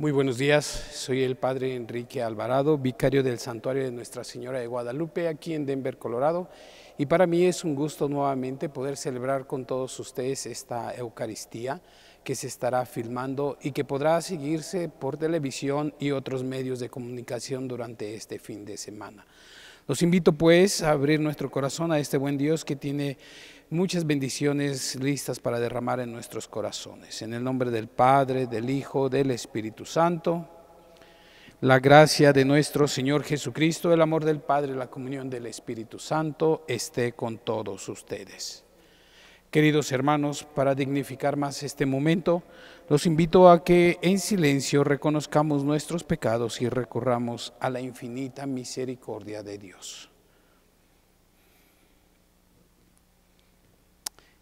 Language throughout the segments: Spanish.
Muy buenos días, soy el Padre Enrique Alvarado, vicario del Santuario de Nuestra Señora de Guadalupe, aquí en Denver, Colorado, y para mí es un gusto nuevamente poder celebrar con todos ustedes esta Eucaristía que se estará filmando y que podrá seguirse por televisión y otros medios de comunicación durante este fin de semana. Los invito pues a abrir nuestro corazón a este buen Dios que tiene muchas bendiciones listas para derramar en nuestros corazones. En el nombre del Padre, del Hijo, del Espíritu Santo, la gracia de nuestro Señor Jesucristo, el amor del Padre, la comunión del Espíritu Santo esté con todos ustedes. Queridos hermanos, para dignificar más este momento, los invito a que en silencio reconozcamos nuestros pecados y recorramos a la infinita misericordia de Dios.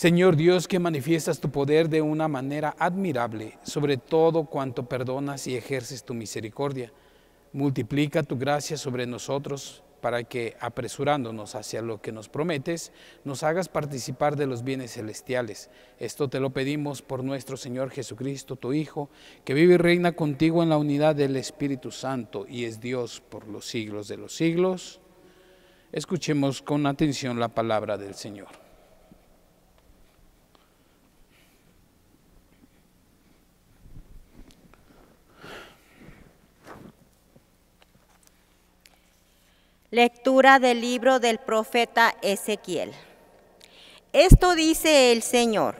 Señor Dios, que manifiestas tu poder de una manera admirable sobre todo cuanto perdonas y ejerces tu misericordia. Multiplica tu gracia sobre nosotros para que, apresurándonos hacia lo que nos prometes, nos hagas participar de los bienes celestiales. Esto te lo pedimos por nuestro Señor Jesucristo, tu Hijo, que vive y reina contigo en la unidad del Espíritu Santo y es Dios por los siglos de los siglos. Escuchemos con atención la palabra del Señor. Lectura del libro del profeta Ezequiel. Esto dice el Señor.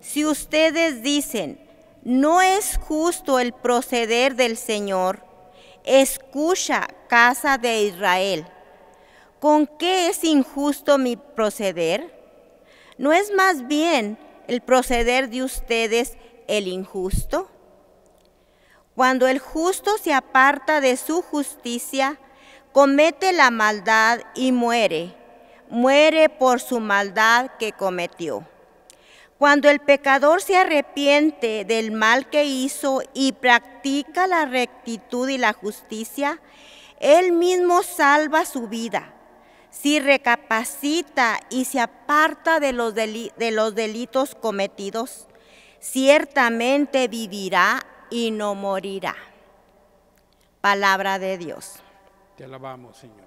Si ustedes dicen, no es justo el proceder del Señor, escucha casa de Israel. ¿Con qué es injusto mi proceder? ¿No es más bien el proceder de ustedes el injusto? Cuando el justo se aparta de su justicia, comete la maldad y muere, muere por su maldad que cometió. Cuando el pecador se arrepiente del mal que hizo y practica la rectitud y la justicia, él mismo salva su vida. Si recapacita y se aparta de los, de los delitos cometidos, ciertamente vivirá y no morirá. Palabra de Dios. Te alabamos, Señor.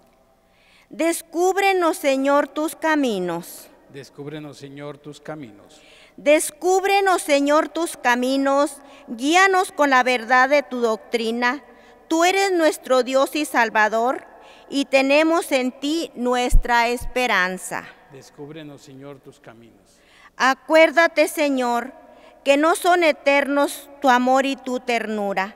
Descúbrenos, Señor, tus caminos. Descúbrenos, Señor, tus caminos. Descúbrenos, Señor, tus caminos. Guíanos con la verdad de tu doctrina. Tú eres nuestro Dios y Salvador, y tenemos en ti nuestra esperanza. Descúbrenos, Señor, tus caminos. Acuérdate, Señor, que no son eternos tu amor y tu ternura.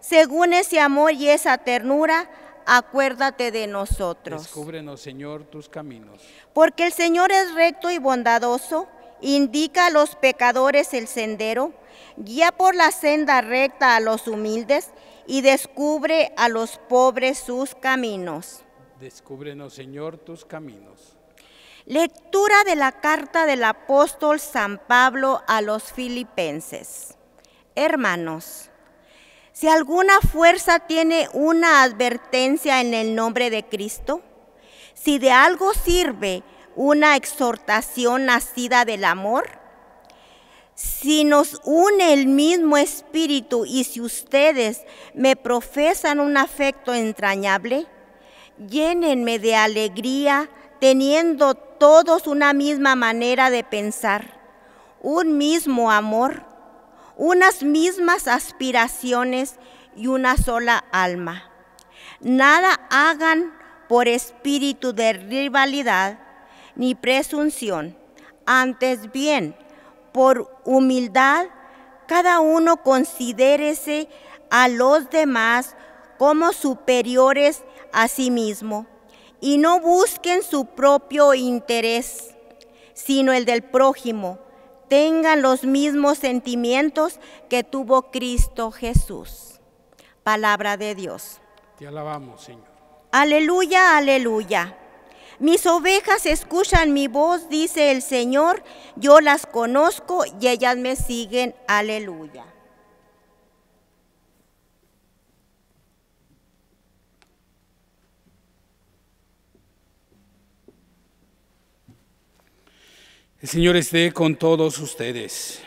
Según ese amor y esa ternura, acuérdate de nosotros. Descúbrenos, Señor, tus caminos. Porque el Señor es recto y bondadoso, indica a los pecadores el sendero, guía por la senda recta a los humildes y descubre a los pobres sus caminos. Descúbrenos, Señor, tus caminos. Lectura de la carta del apóstol San Pablo a los filipenses. Hermanos, si alguna fuerza tiene una advertencia en el nombre de Cristo, si de algo sirve una exhortación nacida del amor, si nos une el mismo espíritu y si ustedes me profesan un afecto entrañable, llénenme de alegría teniendo todos una misma manera de pensar, un mismo amor, unas mismas aspiraciones y una sola alma. Nada hagan por espíritu de rivalidad ni presunción, antes bien, por humildad, cada uno considérese a los demás como superiores a sí mismo y no busquen su propio interés, sino el del prójimo tengan los mismos sentimientos que tuvo Cristo Jesús. Palabra de Dios. Te alabamos, Señor. Aleluya, aleluya. Mis ovejas escuchan mi voz, dice el Señor, yo las conozco y ellas me siguen. Aleluya. El Señor esté con todos ustedes.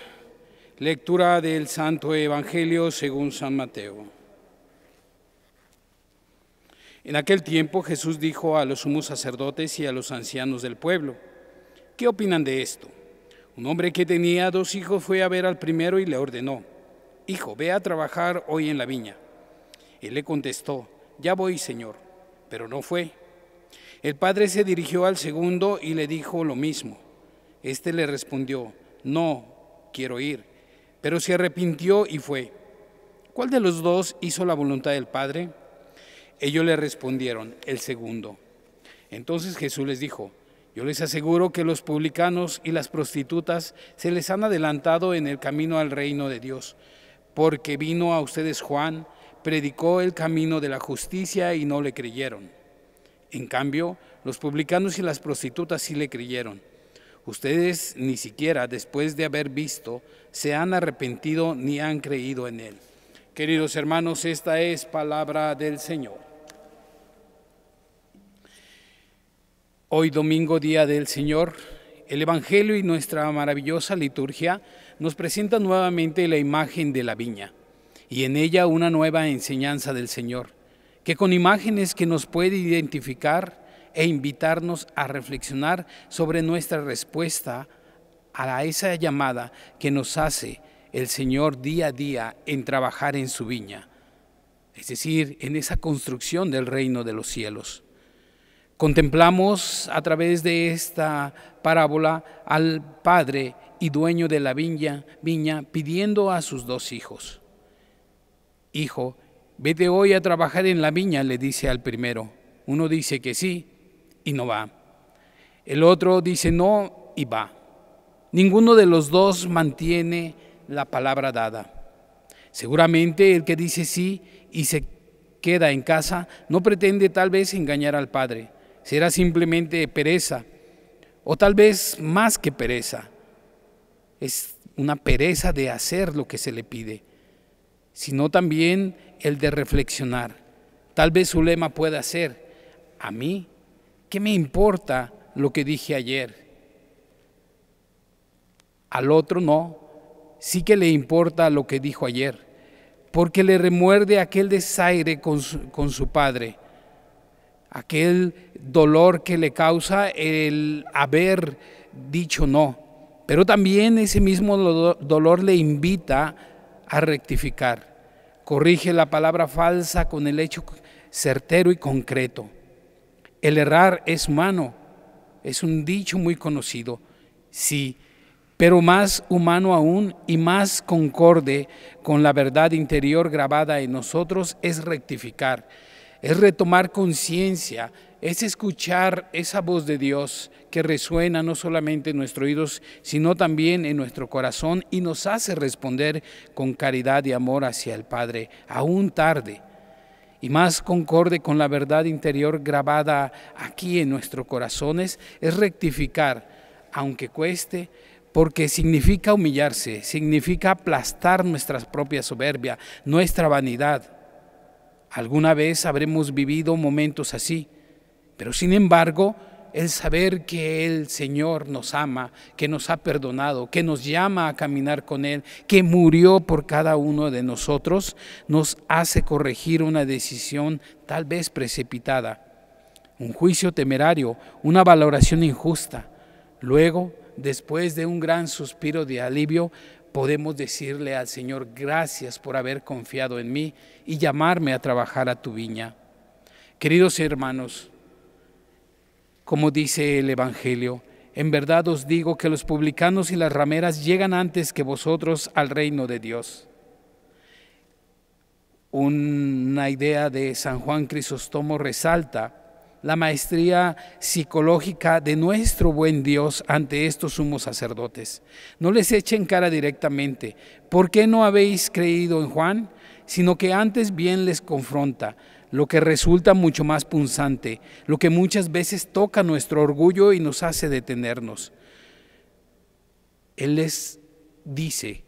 Lectura del Santo Evangelio según San Mateo. En aquel tiempo Jesús dijo a los sumos sacerdotes y a los ancianos del pueblo, ¿qué opinan de esto? Un hombre que tenía dos hijos fue a ver al primero y le ordenó, Hijo, ve a trabajar hoy en la viña. Él le contestó, Ya voy, Señor, pero no fue. El padre se dirigió al segundo y le dijo lo mismo. Este le respondió, no quiero ir, pero se arrepintió y fue. ¿Cuál de los dos hizo la voluntad del Padre? Ellos le respondieron, el segundo. Entonces Jesús les dijo, yo les aseguro que los publicanos y las prostitutas se les han adelantado en el camino al reino de Dios, porque vino a ustedes Juan, predicó el camino de la justicia y no le creyeron. En cambio, los publicanos y las prostitutas sí le creyeron. Ustedes ni siquiera después de haber visto se han arrepentido ni han creído en Él. Queridos hermanos, esta es palabra del Señor. Hoy domingo, día del Señor, el Evangelio y nuestra maravillosa liturgia nos presentan nuevamente la imagen de la viña y en ella una nueva enseñanza del Señor, que con imágenes que nos puede identificar e invitarnos a reflexionar sobre nuestra respuesta a esa llamada que nos hace el Señor día a día en trabajar en su viña, es decir, en esa construcción del reino de los cielos. Contemplamos a través de esta parábola al Padre y dueño de la viña, viña pidiendo a sus dos hijos, Hijo, vete hoy a trabajar en la viña, le dice al primero. Uno dice que sí, y no va. El otro dice no y va. Ninguno de los dos mantiene la palabra dada. Seguramente el que dice sí y se queda en casa no pretende tal vez engañar al Padre. Será simplemente pereza o tal vez más que pereza. Es una pereza de hacer lo que se le pide, sino también el de reflexionar. Tal vez su lema pueda ser, a mí ¿Qué me importa lo que dije ayer? Al otro no, sí que le importa lo que dijo ayer, porque le remuerde aquel desaire con su, con su padre, aquel dolor que le causa el haber dicho no. Pero también ese mismo dolor le invita a rectificar. Corrige la palabra falsa con el hecho certero y concreto. El errar es humano, es un dicho muy conocido, sí, pero más humano aún y más concorde con la verdad interior grabada en nosotros es rectificar, es retomar conciencia, es escuchar esa voz de Dios que resuena no solamente en nuestros oídos, sino también en nuestro corazón y nos hace responder con caridad y amor hacia el Padre, aún tarde y más concorde con la verdad interior grabada aquí en nuestros corazones es rectificar, aunque cueste, porque significa humillarse, significa aplastar nuestras propias soberbia, nuestra vanidad. Alguna vez habremos vivido momentos así, pero sin embargo, el saber que el Señor nos ama, que nos ha perdonado, que nos llama a caminar con Él, que murió por cada uno de nosotros, nos hace corregir una decisión tal vez precipitada, un juicio temerario, una valoración injusta. Luego, después de un gran suspiro de alivio, podemos decirle al Señor, gracias por haber confiado en mí y llamarme a trabajar a tu viña. Queridos hermanos, como dice el Evangelio, en verdad os digo que los publicanos y las rameras llegan antes que vosotros al reino de Dios. Una idea de San Juan Crisóstomo resalta la maestría psicológica de nuestro buen Dios ante estos sumos sacerdotes. No les echen cara directamente, ¿por qué no habéis creído en Juan? Sino que antes bien les confronta lo que resulta mucho más punzante, lo que muchas veces toca nuestro orgullo y nos hace detenernos. Él les dice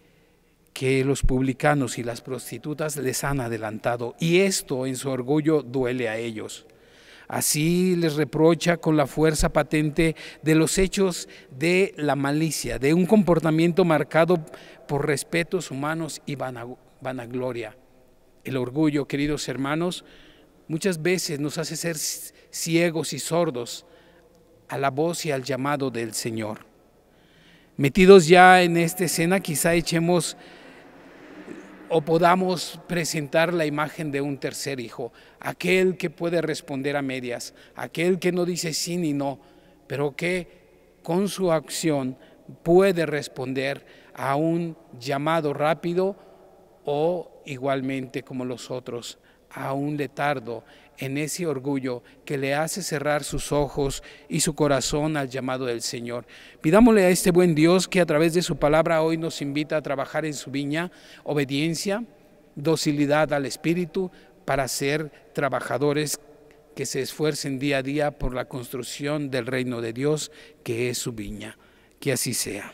que los publicanos y las prostitutas les han adelantado y esto en su orgullo duele a ellos. Así les reprocha con la fuerza patente de los hechos de la malicia, de un comportamiento marcado por respetos humanos y vanagloria. El orgullo, queridos hermanos, muchas veces nos hace ser ciegos y sordos a la voz y al llamado del Señor. Metidos ya en esta escena, quizá echemos o podamos presentar la imagen de un tercer hijo, aquel que puede responder a medias, aquel que no dice sí ni no, pero que con su acción puede responder a un llamado rápido o igualmente como los otros a un letardo en ese orgullo que le hace cerrar sus ojos y su corazón al llamado del Señor. Pidámosle a este buen Dios que a través de su palabra hoy nos invita a trabajar en su viña, obediencia, docilidad al Espíritu para ser trabajadores que se esfuercen día a día por la construcción del reino de Dios que es su viña. Que así sea.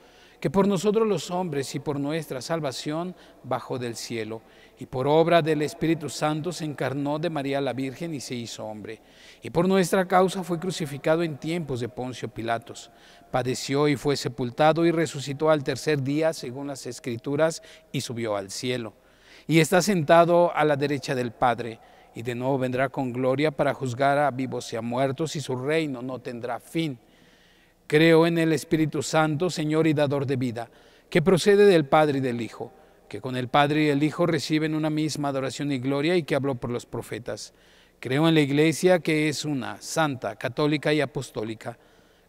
que por nosotros los hombres y por nuestra salvación bajó del cielo, y por obra del Espíritu Santo se encarnó de María la Virgen y se hizo hombre, y por nuestra causa fue crucificado en tiempos de Poncio Pilatos, padeció y fue sepultado y resucitó al tercer día según las Escrituras y subió al cielo, y está sentado a la derecha del Padre, y de nuevo vendrá con gloria para juzgar a vivos y a muertos, y su reino no tendrá fin. Creo en el Espíritu Santo, Señor y Dador de vida, que procede del Padre y del Hijo, que con el Padre y el Hijo reciben una misma adoración y gloria y que habló por los profetas. Creo en la Iglesia que es una, santa, católica y apostólica.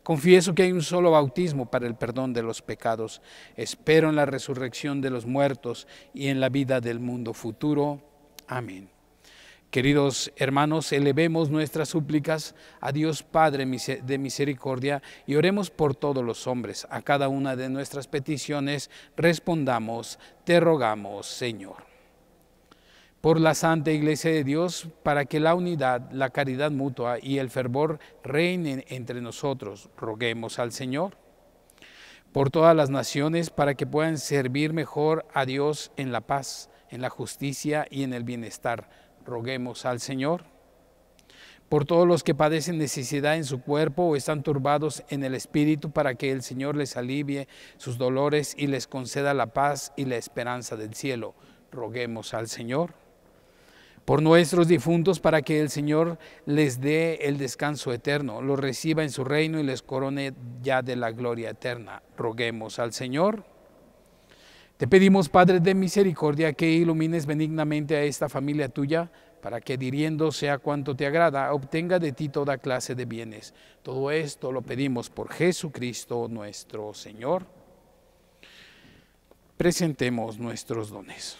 Confieso que hay un solo bautismo para el perdón de los pecados. Espero en la resurrección de los muertos y en la vida del mundo futuro. Amén. Queridos hermanos, elevemos nuestras súplicas a Dios Padre de misericordia y oremos por todos los hombres. A cada una de nuestras peticiones respondamos, te rogamos, Señor. Por la Santa Iglesia de Dios, para que la unidad, la caridad mutua y el fervor reinen entre nosotros, roguemos al Señor. Por todas las naciones, para que puedan servir mejor a Dios en la paz, en la justicia y en el bienestar roguemos al Señor. Por todos los que padecen necesidad en su cuerpo o están turbados en el espíritu, para que el Señor les alivie sus dolores y les conceda la paz y la esperanza del cielo, roguemos al Señor. Por nuestros difuntos, para que el Señor les dé el descanso eterno, los reciba en su reino y les corone ya de la gloria eterna, roguemos al Señor. Te pedimos, Padre de misericordia, que ilumines benignamente a esta familia tuya, para que diriendo sea cuanto te agrada, obtenga de ti toda clase de bienes. Todo esto lo pedimos por Jesucristo nuestro Señor. Presentemos nuestros dones.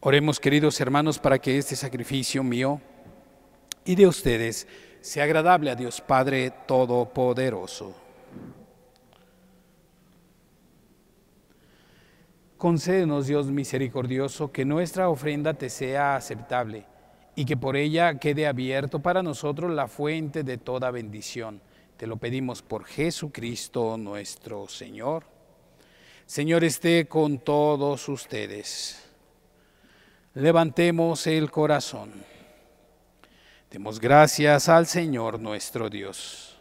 Oremos, queridos hermanos, para que este sacrificio mío y de ustedes sea agradable a Dios Padre Todopoderoso. Concédenos, Dios misericordioso, que nuestra ofrenda te sea aceptable y que por ella quede abierto para nosotros la fuente de toda bendición. Te lo pedimos por Jesucristo nuestro Señor. Señor esté con todos ustedes. Levantemos el corazón. Demos gracias al Señor nuestro Dios.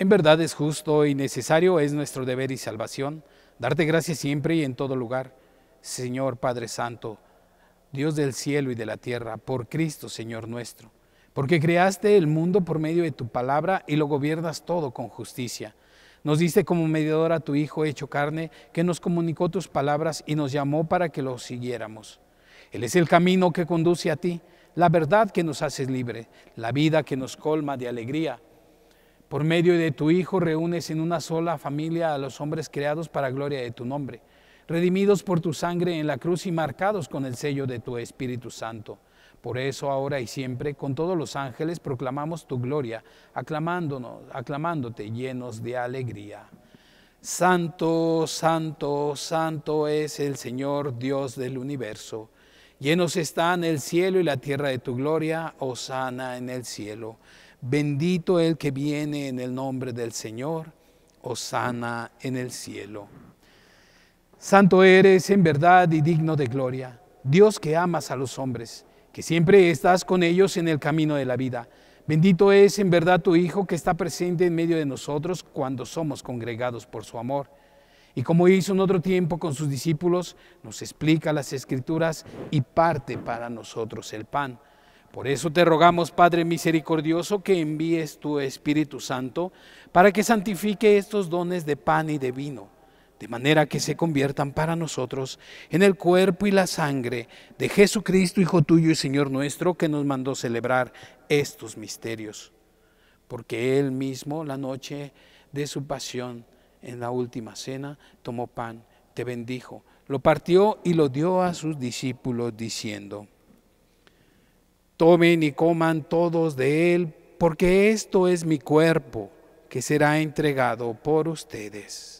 En verdad es justo y necesario, es nuestro deber y salvación, darte gracias siempre y en todo lugar, Señor Padre Santo, Dios del cielo y de la tierra, por Cristo Señor nuestro, porque creaste el mundo por medio de tu palabra y lo gobiernas todo con justicia. Nos diste como mediador a tu Hijo hecho carne, que nos comunicó tus palabras y nos llamó para que lo siguiéramos. Él es el camino que conduce a ti, la verdad que nos hace libre, la vida que nos colma de alegría. Por medio de tu Hijo reúnes en una sola familia a los hombres creados para gloria de tu nombre, redimidos por tu sangre en la cruz y marcados con el sello de tu Espíritu Santo. Por eso ahora y siempre, con todos los ángeles, proclamamos tu gloria, aclamándote llenos de alegría. Santo, santo, santo es el Señor Dios del universo Llenos están el cielo y la tierra de tu gloria, sana en el cielo. Bendito el que viene en el nombre del Señor, sana en el cielo. Santo eres en verdad y digno de gloria, Dios que amas a los hombres, que siempre estás con ellos en el camino de la vida. Bendito es en verdad tu Hijo que está presente en medio de nosotros cuando somos congregados por su amor. Y como hizo en otro tiempo con sus discípulos, nos explica las escrituras y parte para nosotros el pan. Por eso te rogamos, Padre misericordioso, que envíes tu Espíritu Santo para que santifique estos dones de pan y de vino, de manera que se conviertan para nosotros en el cuerpo y la sangre de Jesucristo, Hijo tuyo y Señor nuestro, que nos mandó celebrar estos misterios. Porque Él mismo, la noche de su pasión, en la última cena, tomó pan, te bendijo, lo partió y lo dio a sus discípulos diciendo, tomen y coman todos de él, porque esto es mi cuerpo que será entregado por ustedes.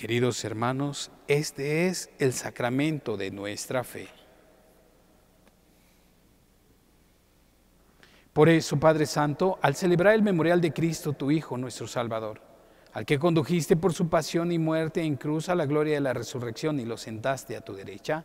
Queridos hermanos, este es el sacramento de nuestra fe. Por eso, Padre Santo, al celebrar el memorial de Cristo, tu Hijo, nuestro Salvador, al que condujiste por su pasión y muerte en cruz a la gloria de la resurrección y lo sentaste a tu derecha,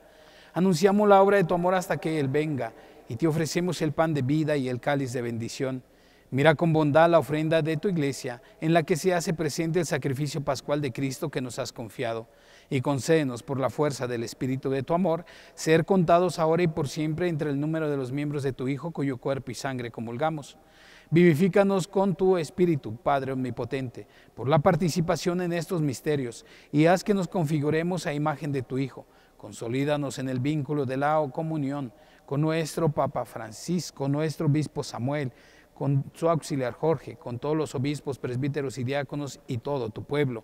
anunciamos la obra de tu amor hasta que Él venga y te ofrecemos el pan de vida y el cáliz de bendición Mira con bondad la ofrenda de tu iglesia, en la que se hace presente el sacrificio pascual de Cristo que nos has confiado, y concédenos por la fuerza del Espíritu de tu amor, ser contados ahora y por siempre entre el número de los miembros de tu Hijo, cuyo cuerpo y sangre comulgamos. Vivifícanos con tu Espíritu, Padre Omnipotente, por la participación en estos misterios, y haz que nos configuremos a imagen de tu Hijo. Consolídanos en el vínculo de la comunión con nuestro Papa Francisco, nuestro Obispo Samuel, con su auxiliar Jorge, con todos los obispos, presbíteros y diáconos y todo tu pueblo.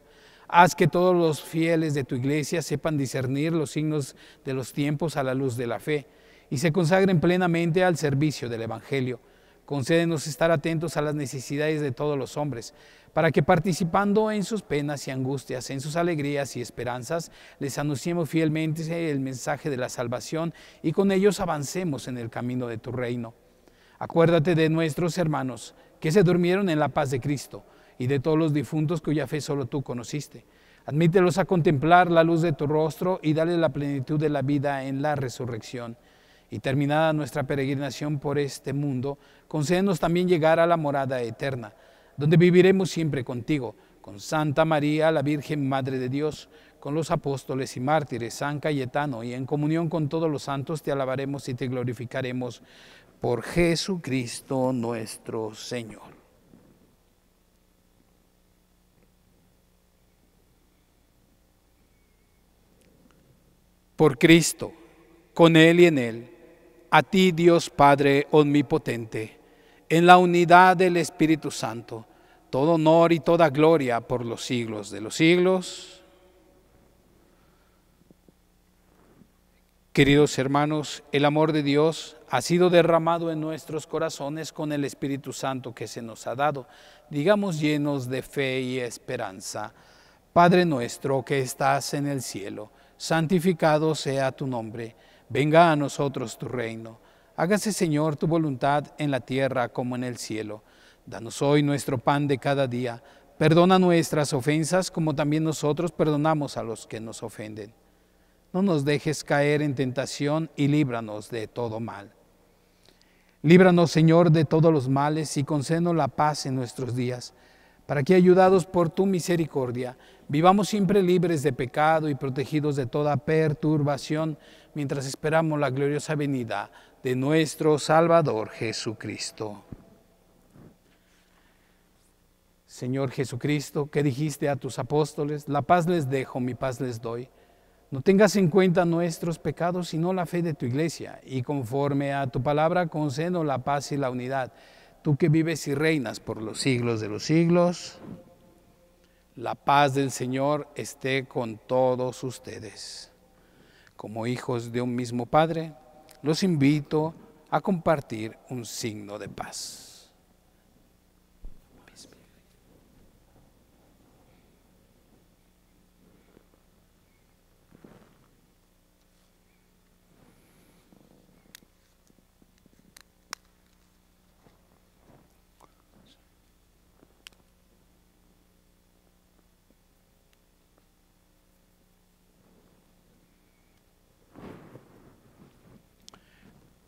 Haz que todos los fieles de tu iglesia sepan discernir los signos de los tiempos a la luz de la fe y se consagren plenamente al servicio del Evangelio. Concédenos estar atentos a las necesidades de todos los hombres, para que participando en sus penas y angustias, en sus alegrías y esperanzas, les anunciemos fielmente el mensaje de la salvación y con ellos avancemos en el camino de tu reino. Acuérdate de nuestros hermanos que se durmieron en la paz de Cristo y de todos los difuntos cuya fe solo tú conociste. Admítelos a contemplar la luz de tu rostro y dale la plenitud de la vida en la resurrección. Y terminada nuestra peregrinación por este mundo, concédenos también llegar a la morada eterna, donde viviremos siempre contigo, con Santa María, la Virgen Madre de Dios, con los apóstoles y mártires, San Cayetano, y en comunión con todos los santos te alabaremos y te glorificaremos por Jesucristo nuestro Señor. Por Cristo, con Él y en Él, a ti Dios Padre Omnipotente, en la unidad del Espíritu Santo, todo honor y toda gloria por los siglos de los siglos. Queridos hermanos, el amor de Dios ha sido derramado en nuestros corazones con el Espíritu Santo que se nos ha dado, digamos llenos de fe y esperanza. Padre nuestro que estás en el cielo, santificado sea tu nombre, venga a nosotros tu reino, hágase Señor tu voluntad en la tierra como en el cielo. Danos hoy nuestro pan de cada día, perdona nuestras ofensas como también nosotros perdonamos a los que nos ofenden. No nos dejes caer en tentación y líbranos de todo mal Líbranos, Señor, de todos los males y concédenos la paz en nuestros días, para que, ayudados por tu misericordia, vivamos siempre libres de pecado y protegidos de toda perturbación, mientras esperamos la gloriosa venida de nuestro Salvador Jesucristo. Señor Jesucristo, que dijiste a tus apóstoles, la paz les dejo, mi paz les doy. No tengas en cuenta nuestros pecados, sino la fe de tu iglesia, y conforme a tu palabra concedo la paz y la unidad. Tú que vives y reinas por los siglos de los siglos, la paz del Señor esté con todos ustedes. Como hijos de un mismo Padre, los invito a compartir un signo de paz.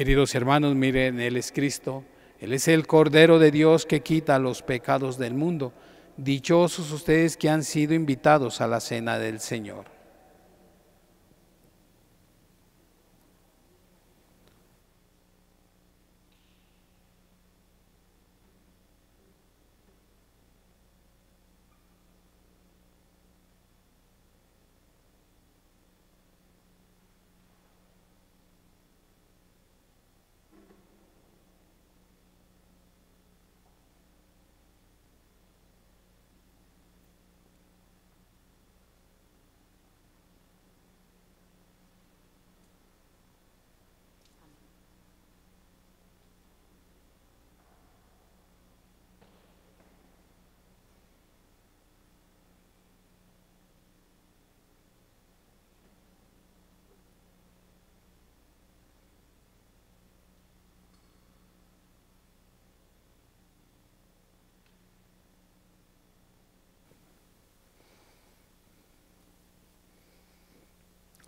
Queridos hermanos, miren, Él es Cristo, Él es el Cordero de Dios que quita los pecados del mundo. Dichosos ustedes que han sido invitados a la cena del Señor.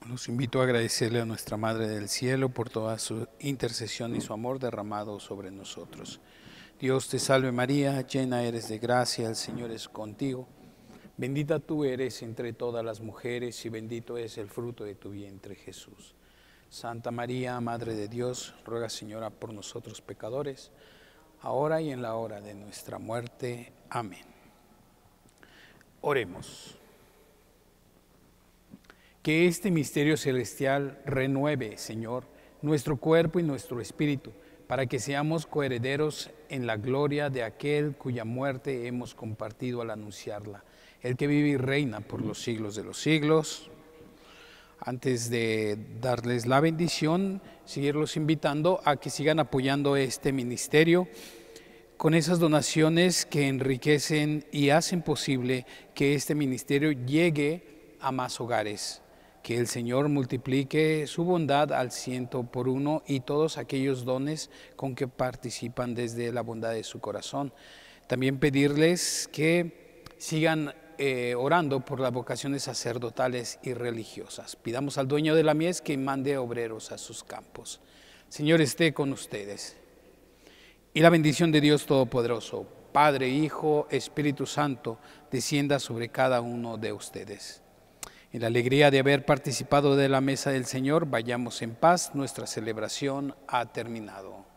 Los invito a agradecerle a nuestra Madre del Cielo por toda su intercesión y su amor derramado sobre nosotros. Dios te salve María, llena eres de gracia, el Señor es contigo. Bendita tú eres entre todas las mujeres y bendito es el fruto de tu vientre Jesús. Santa María, Madre de Dios, ruega Señora por nosotros pecadores, ahora y en la hora de nuestra muerte. Amén. Oremos. Que este misterio celestial renueve, Señor, nuestro cuerpo y nuestro espíritu, para que seamos coherederos en la gloria de aquel cuya muerte hemos compartido al anunciarla, el que vive y reina por los siglos de los siglos. Antes de darles la bendición, seguirlos invitando a que sigan apoyando este ministerio con esas donaciones que enriquecen y hacen posible que este ministerio llegue a más hogares que el Señor multiplique su bondad al ciento por uno y todos aquellos dones con que participan desde la bondad de su corazón. También pedirles que sigan eh, orando por las vocaciones sacerdotales y religiosas. Pidamos al dueño de la mies que mande obreros a sus campos. Señor esté con ustedes. Y la bendición de Dios Todopoderoso, Padre, Hijo, Espíritu Santo, descienda sobre cada uno de ustedes. En la alegría de haber participado de la mesa del Señor, vayamos en paz, nuestra celebración ha terminado.